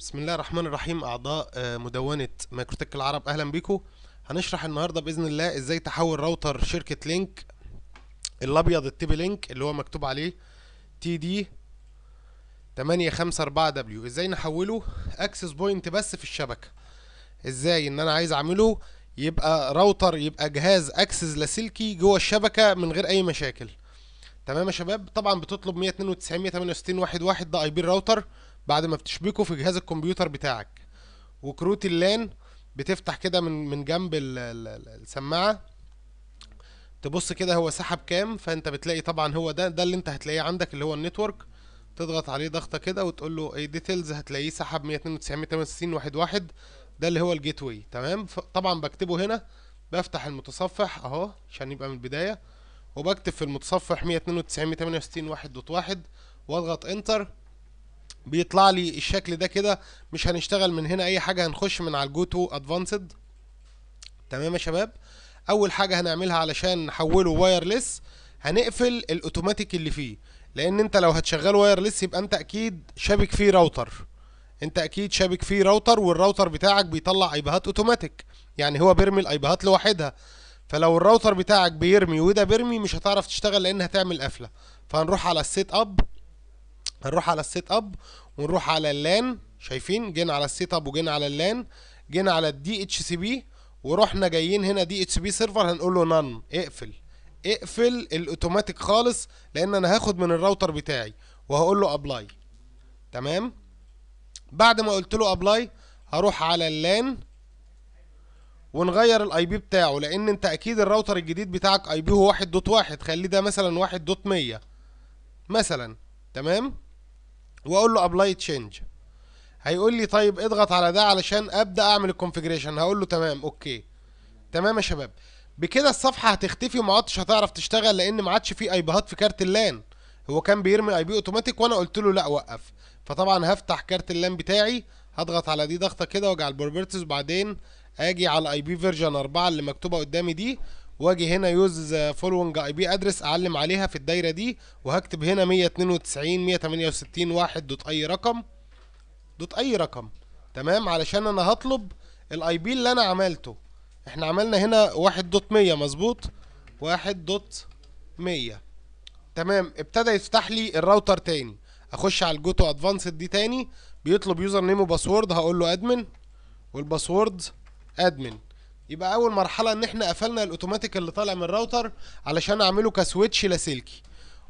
بسم الله الرحمن الرحيم اعضاء آه، مدونه مايكروتك العرب اهلا بيكم هنشرح النهارده باذن الله ازاي تحول راوتر شركه لينك الابيض التيبي لينك اللي هو مكتوب عليه تي دي 854 دبليو ازاي نحوله اكسس بوينت بس في الشبكه ازاي ان انا عايز اعمله يبقى راوتر يبقى جهاز اكسس لاسلكي جوه الشبكه من غير اي مشاكل تمام يا شباب طبعا بتطلب 192 168 11 واحد ده اي بي الراوتر بعد ما بتشبكه في جهاز الكمبيوتر بتاعك وكروت اللان بتفتح كده من من جنب السماعه تبص كده هو سحب كام فانت بتلاقي طبعا هو ده ده اللي انت هتلاقيه عندك اللي هو النتورك تضغط عليه ضغطه كده وتقول له ايه ديتيلز هتلاقيه سحب 192 واحد واحد ده اللي هو الجيت واي تمام طبعا بكتبه هنا بفتح المتصفح اهو عشان يبقى من البدايه وبكتب في المتصفح 192 واحد واضغط انتر بيطلع لي الشكل ده كده مش هنشتغل من هنا اي حاجه هنخش من على الجو تو ادفانسد تمام يا شباب اول حاجه هنعملها علشان نحوله وايرلس هنقفل الاوتوماتيك اللي فيه لان انت لو هتشغله وايرلس يبقى انت اكيد شابك فيه راوتر انت اكيد شابك فيه راوتر والراوتر بتاعك بيطلع ايبهات اوتوماتيك يعني هو بيرمي الايبهات لوحدها فلو الراوتر بتاعك بيرمي وده بيرمي مش هتعرف تشتغل لان هتعمل قفله فهنروح على السيت اب هنروح على السيت اب ونروح على اللان شايفين جينا على السيت اب وجينا على اللان جينا على الدي اتش سي بي ورحنا جايين هنا دي اتش بي سيرفر هنقول له نان اقفل اقفل الاوتوماتيك خالص لان انا هاخد من الراوتر بتاعي وهقول له ابلاي تمام بعد ما قلت له ابلاي هروح على اللان ونغير الاي بي بتاعه لان انت اكيد الراوتر الجديد بتاعك اي بي هو 1.1 خليه ده مثلا 1.100 مثلا تمام واقول له ابلاي تشينج هيقول لي طيب اضغط على ده علشان ابدا اعمل الكونفيجريشن هقول له تمام اوكي تمام يا شباب بكده الصفحه هتختفي وما عدتش هتعرف تشتغل لان ما عادش في ايبهات في كارت اللان هو كان بيرمي اي بي اوتوماتيك وانا قلت له لا وقف فطبعا هفتح كارت اللان بتاعي هضغط على دي ضغطه كده واجي على البروبرتيز وبعدين اجي على اي بي فيرجن 4 اللي مكتوبه قدامي دي واجي هنا يوز فولوينج اي بي ادرس اعلم عليها في الدايره دي وهكتب هنا 192 168 1 دوت اي رقم دوت اي رقم تمام علشان انا هطلب الاي بي اللي انا عملته احنا عملنا هنا 1.100 مظبوط 1.100 تمام ابتدى يفتح لي الراوتر تاني اخش على الجوتو ادفانسد دي تاني بيطلب يوزر نيم وباسورد هقول له ادمن والباسورد ادمن يبقى اول مرحله ان احنا قفلنا الاوتوماتيك اللي طالع من الراوتر علشان اعمله كسويتش لاسلكي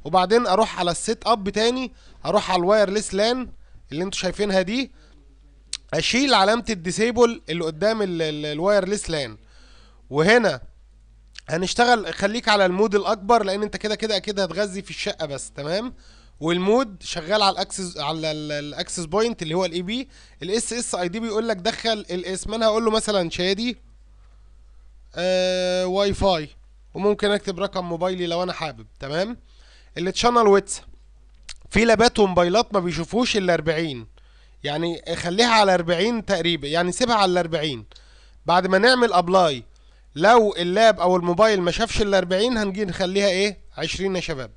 وبعدين اروح على السيت اب تاني اروح على الوايرلس لان اللي انتوا شايفينها دي اشيل علامه الديسيبل اللي قدام الوايرلس لان وهنا هنشتغل خليك على المود الاكبر لان انت كده كده اكيد هتغذي في الشقه بس تمام والمود شغال على الاكسس على الاكسس بوينت اللي هو الاي بي الاس اس اي دي بيقول لك دخل الاسم انا هقول له مثلا شادي آه واي فاي وممكن اكتب رقم موبايلي لو انا حابب تمام التشانل ويتس في لابات وموبايلات ما بيشوفوش الا 40 يعني خليها على 40 تقريبا يعني سيبها على 40 بعد ما نعمل ابلاي لو اللاب او الموبايل ما شافش الا 40 هنجي نخليها ايه 20 يا شباب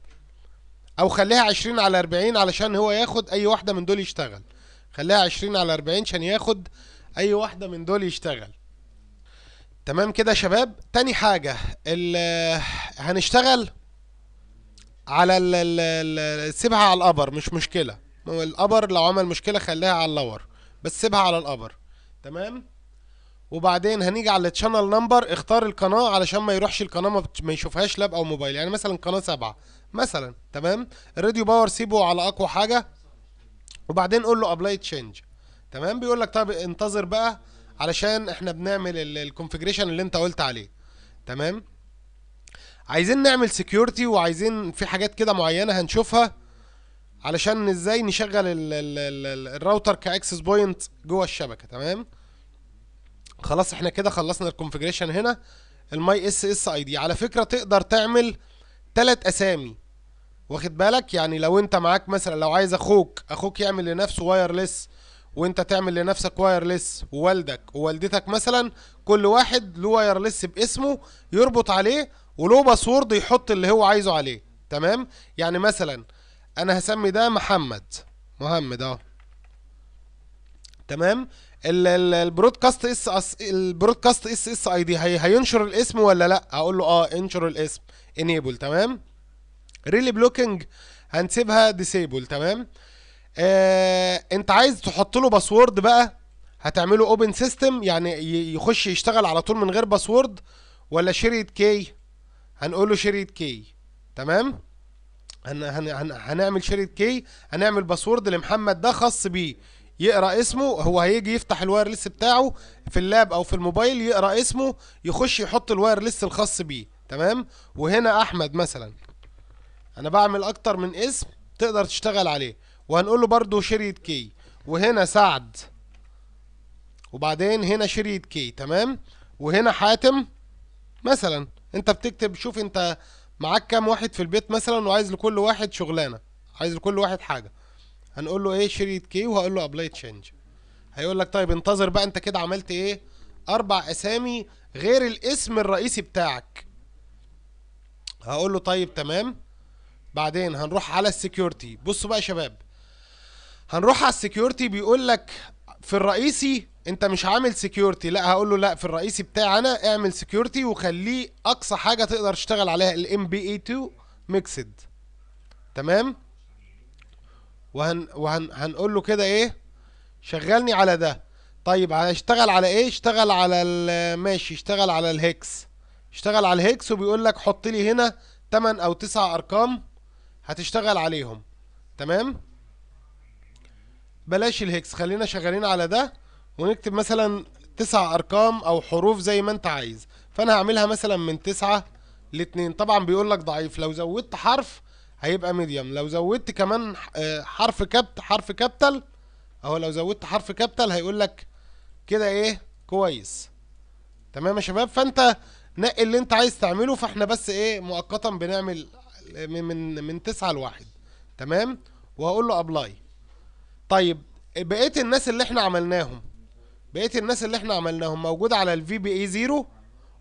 او خليها 20 على 40 علشان هو ياخد اي واحده من دول يشتغل خليها 20 على 40 عشان ياخد اي واحده من دول يشتغل تمام كده يا شباب تاني حاجة هنشتغل على سيبها على الأبر مش مشكلة الأبر لو عمل مشكلة خليها على اللور بس سيبها على الأبر تمام وبعدين هنيجي على الشانل نمبر اختار القناة علشان ما يروحش القناة ما, ما يشوفهاش لاب أو موبايل يعني مثلا قناة سبعة مثلا تمام الراديو باور سيبه على أقوى حاجة وبعدين قول له أبلاي تشينج تمام بيقول لك طب انتظر بقى علشان احنا بنعمل الكونفجريشن اللي انت قلت عليه تمام عايزين نعمل سكيورتي وعايزين في حاجات كده معينه هنشوفها علشان ازاي نشغل الـ الـ الـ الراوتر كاكسس بوينت جوه الشبكه تمام خلاص احنا كده خلصنا الكونفجريشن هنا الماي اس اس اي دي على فكره تقدر تعمل ثلاث اسامي واخد بالك يعني لو انت معاك مثلا لو عايز اخوك اخوك يعمل لنفسه وايرلس وانت تعمل لنفسك وايرلس ووالدك ووالدتك مثلا كل واحد له وايرلس باسمه يربط عليه وله باسورد يحط اللي هو عايزه عليه تمام يعني مثلا انا هسمي ده محمد محمد اه تمام البرودكاست اس اس البرودكاست اس اس اي دي هينشر الاسم ولا لا هقول له اه انشر الاسم انيبل تمام ريلي بلوكينج هنسيبها ديسيبل تمام آه انت عايز تحط له باسورد بقى هتعمله اوبن سيستم يعني يخش يشتغل على طول من غير باسورد ولا شريط كي هنقول له شريط كي تمام هن هن هن هنعمل شريط كي هنعمل باسورد لمحمد ده خاص بيه يقرا اسمه هو هيجي يفتح الوايرلس بتاعه في اللاب او في الموبايل يقرا اسمه يخش يحط الوايرلس الخاص بيه تمام وهنا احمد مثلا انا بعمل اكتر من اسم تقدر تشتغل عليه وهنقول له برضه شريط كي وهنا سعد وبعدين هنا شريط كي تمام وهنا حاتم مثلا انت بتكتب شوف انت معاك كام واحد في البيت مثلا وعايز لكل واحد شغلانه عايز لكل واحد حاجه هنقول له ايه شريط كي وهقول له ابلاي تشينج هيقول لك طيب انتظر بقى انت كده عملت ايه اربع اسامي غير الاسم الرئيسي بتاعك هقول له طيب تمام بعدين هنروح على السكيورتي بصوا بقى يا شباب هنروح على السكيورتي بيقول لك في الرئيسي انت مش عامل سكيورتي لا هقول له لا في الرئيسي بتاعي انا اعمل سكيورتي وخليه اقصى حاجه تقدر تشتغل عليها الام بي اي 2 ميكسد تمام وهن وهن هنقول له كده ايه شغلني على ده طيب هشتغل على ايه اشتغل على ماشي اشتغل على الهكس اشتغل على الهكس وبيقول لك حط لي هنا 8 او 9 ارقام هتشتغل عليهم تمام بلاش الهكس خلينا شغالين على ده ونكتب مثلا تسع ارقام او حروف زي ما انت عايز فانا هعملها مثلا من تسعة لاتنين طبعا بيقول لك ضعيف لو زودت حرف هيبقى ميديم لو زودت كمان آه، حرف كبت حرف كابتل اهو لو زودت حرف كابتل هيقول لك كده ايه كويس تمام يا شباب فانت نقي اللي انت عايز تعمله فاحنا بس ايه مؤقتا بنعمل من من من تسعة لواحد تمام وهقول له ابلاي طيب بقيه الناس اللي احنا عملناهم بقيه الناس اللي احنا عملناهم موجود على الفي بي اي 0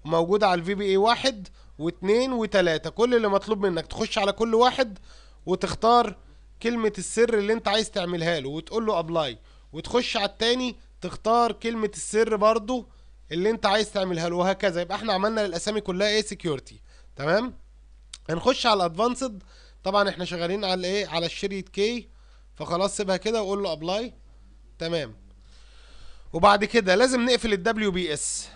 وموجود على الفي بي اي 1 و2 و3 كل اللي مطلوب منك تخش على كل واحد وتختار كلمه السر اللي انت عايز تعملها له وتقول له ابلاي وتخش على التاني تختار كلمه السر برضو اللي انت عايز تعملها له وهكذا يبقى احنا عملنا الاسامي كلها ايه سكيورتي تمام هنخش على الادفانسد طبعا احنا شغالين على ايه على الشريط كي فخلاص سيبها كده وقول له ابلاي تمام وبعد كده لازم نقفل الدبليو بي اس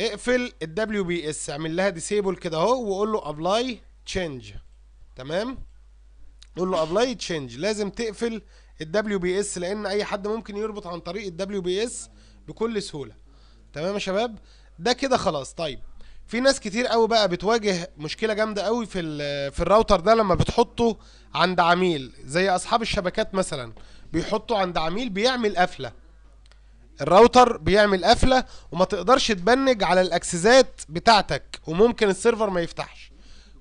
اقفل الدبليو بي اس اعمل لها ديسيبل كده اهو وقول له ابلاي تشينج تمام قول له ابلاي تشينج لازم تقفل الدبليو بي اس لان اي حد ممكن يربط عن طريق الدبليو بي اس بكل سهوله تمام يا شباب ده كده خلاص طيب في ناس كتير قوي بقى بتواجه مشكله جامده قوي في في الراوتر ده لما بتحطه عند عميل زي اصحاب الشبكات مثلا بيحطوا عند عميل بيعمل قفله الراوتر بيعمل قفله وما تقدرش تبنج على الاكسسات بتاعتك وممكن السيرفر ما يفتحش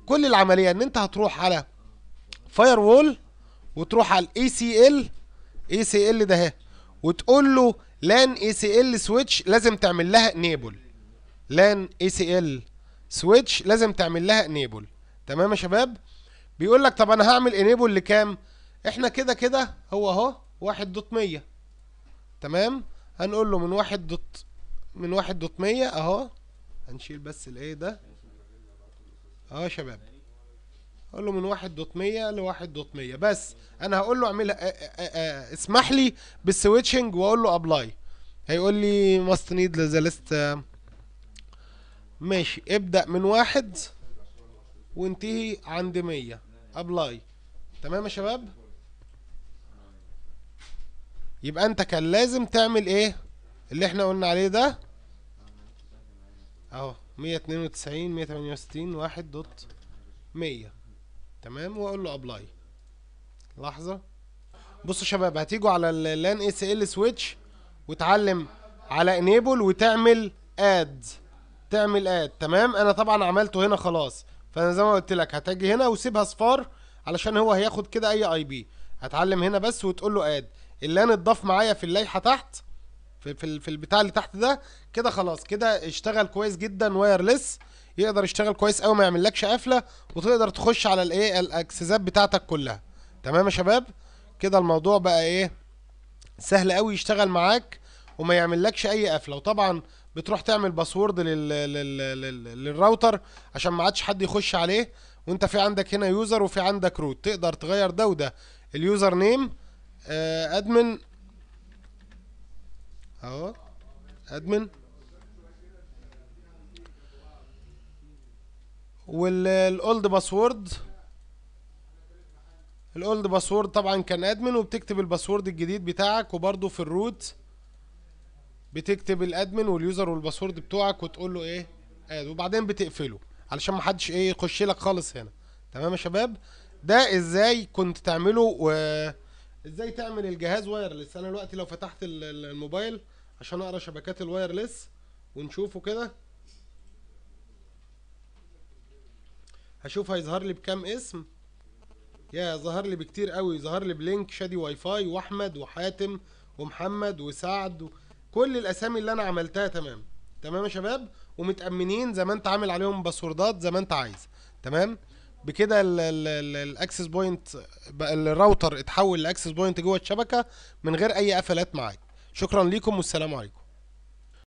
كل العمليه ان انت هتروح على فاير وول وتروح على الاي سي ال اي سي ال ده وتقول له لان اي سي ال سويتش لازم تعمل لها انيبل لان اي سي ال سويتش لازم تعمل لها انيبل تمام يا شباب بيقول لك طب انا هعمل انيبل لكام احنا كده كده هو اهو واحد دوت مية تمام هنقول له من واحد دوت من واحد دوت مية اهو هنشيل بس الايه ده اهو يا شباب اقول له من واحد دوت مية لواحد دوت مية بس انا هقول له اعملها اسمح لي بالسويتشنج واقول له ابلاي هيقول لي ماست نيد ذا ليست ماشي ابدأ من واحد وانتهي عند مية ابلاي تمام يا شباب يبقى انت كان لازم تعمل ايه اللي احنا قلنا عليه ده اهو مية اتنين وتسعين مية تمانية وستين واحد دوت مية تمام واقول له ابلاي لحظة بصوا شباب هتيجوا على اللان اس ال سويتش وتعلم على انيبل وتعمل اد تعمل اد تمام انا طبعا عملته هنا خلاص فانا زي ما قلت لك هتجي هنا وسيبها صفار علشان هو هياخد كده اي اي بي هتعلم هنا بس وتقول له اد اللي انا اتضاف معايا في اللائحه تحت في في, في البتاع اللي تحت ده كده خلاص كده اشتغل كويس جدا وايرلس يقدر يشتغل كويس قوي ما يعملكش قفله وتقدر تخش على الايه الاكسسات بتاعتك كلها تمام يا شباب كده الموضوع بقى ايه سهل قوي يشتغل معاك وما يعملكش اي قفله وطبعا بتروح تعمل باسورد لل... لل... لل... للراوتر عشان ما عادش حد يخش عليه وانت في عندك هنا يوزر وفي عندك روت تقدر تغير ده وده اليوزر نيم ادمن اهو ادمن والاولد باسورد الاولد باسورد طبعا كان ادمن وبتكتب الباسورد الجديد بتاعك وبرده في الروت بتكتب الادمن واليوزر والباسورد بتوعك وتقول له ايه اد آه، وبعدين بتقفله علشان ما حدش ايه يخش لك خالص هنا تمام يا شباب ده ازاي كنت تعمله و... ازاي تعمل الجهاز وايرلس انا دلوقتي لو فتحت الموبايل عشان اقرا شبكات الوايرلس ونشوفه كده هشوف هيظهر لي بكام اسم يا ظهر لي بكتير قوي ظهر لي بلينك شادي واي فاي واحمد وحاتم ومحمد وسعد كل الاسامي اللي انا عملتها تمام تمام يا شباب ومتامنين زي ما انت عامل عليهم باسوردات زي ما انت عايز تمام بكده الاكسس بوينت الراوتر اتحول لاكسس بوينت جوه الشبكه من غير اي قفلات معاك شكرا ليكم والسلام عليكم